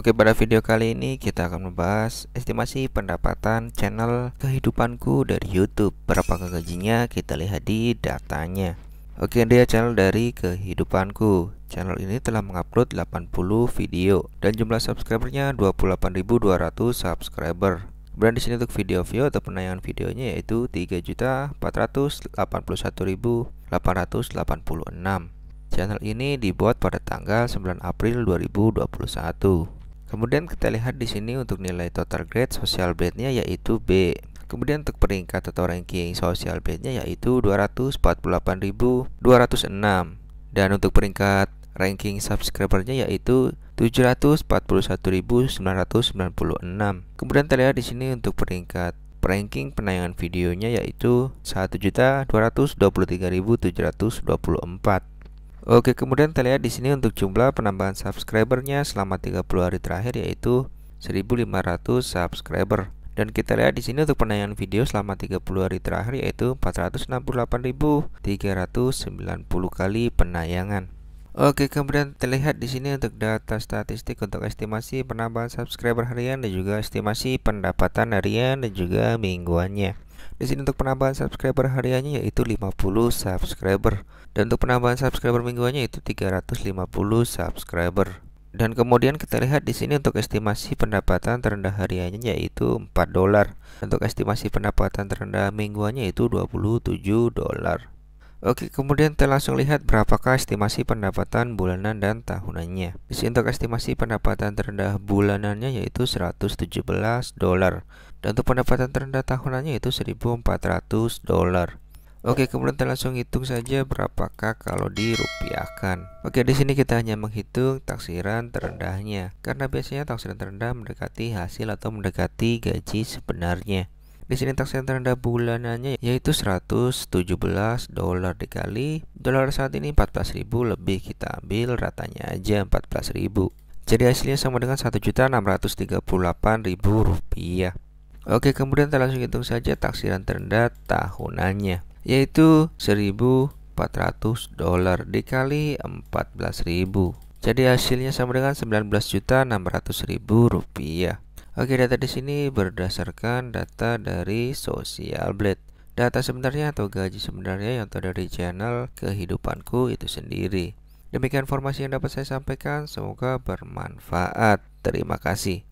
Oke, pada video kali ini kita akan membahas estimasi pendapatan channel kehidupanku dari YouTube. Berapa gajinya? Kita lihat di datanya. Oke, dia channel dari kehidupanku. Channel ini telah mengupload 80 video dan jumlah subscribernya 28.200 subscriber. Kemudian di sini untuk video view atau penayangan videonya yaitu 3.481.886. Channel ini dibuat pada tanggal 9 April 2021. Kemudian kita lihat di sini untuk nilai total grade social grade-nya yaitu B. Kemudian untuk peringkat atau ranking social grade-nya yaitu 248.206 dan untuk peringkat ranking subscribernya yaitu 741.996. Kemudian kita lihat di sini untuk peringkat ranking penayangan videonya yaitu 1.223.724. Oke, kemudian kita lihat di sini untuk jumlah penambahan subscribernya selama 30 hari terakhir yaitu 1500 subscriber. Dan kita lihat di sini untuk penayangan video selama 30 hari terakhir yaitu 468.390 kali penayangan. Oke, kemudian terlihat di sini untuk data statistik untuk estimasi penambahan subscriber harian dan juga estimasi pendapatan harian dan juga mingguannya. Di sini untuk penambahan subscriber hariannya yaitu 50 subscriber dan untuk penambahan subscriber mingguannya yaitu 350 subscriber. Dan kemudian kita lihat di sini untuk estimasi pendapatan terendah hariannya yaitu 4 dolar. Untuk estimasi pendapatan terendah mingguannya yaitu 27 dolar. Oke, kemudian kita langsung lihat berapakah estimasi pendapatan bulanan dan tahunannya. Di sini untuk estimasi pendapatan terendah bulanannya yaitu 117 dolar. Dan untuk pendapatan terendah tahunannya itu 1.400 dolar. Oke, kemudian kita langsung hitung saja berapakah kalau dirupiahkan. Oke, di sini kita hanya menghitung taksiran terendahnya karena biasanya taksiran terendah mendekati hasil atau mendekati gaji sebenarnya. Di sini taksiran terendah bulanannya yaitu 117 dolar dikali dolar saat ini 14.000 lebih kita ambil ratanya aja 14.000. Jadi hasilnya sama dengan 1.638.000 rupiah. Oke, kemudian kita langsung hitung saja taksiran terendah tahunannya, yaitu 1.400 dolar dikali 14.000. Jadi hasilnya sama dengan 19.600.000 rupiah. Oke, data di sini berdasarkan data dari Social Blade. Data sebenarnya atau gaji sebenarnya yang terdapat di channel kehidupanku itu sendiri. Demikian informasi yang dapat saya sampaikan, semoga bermanfaat. Terima kasih.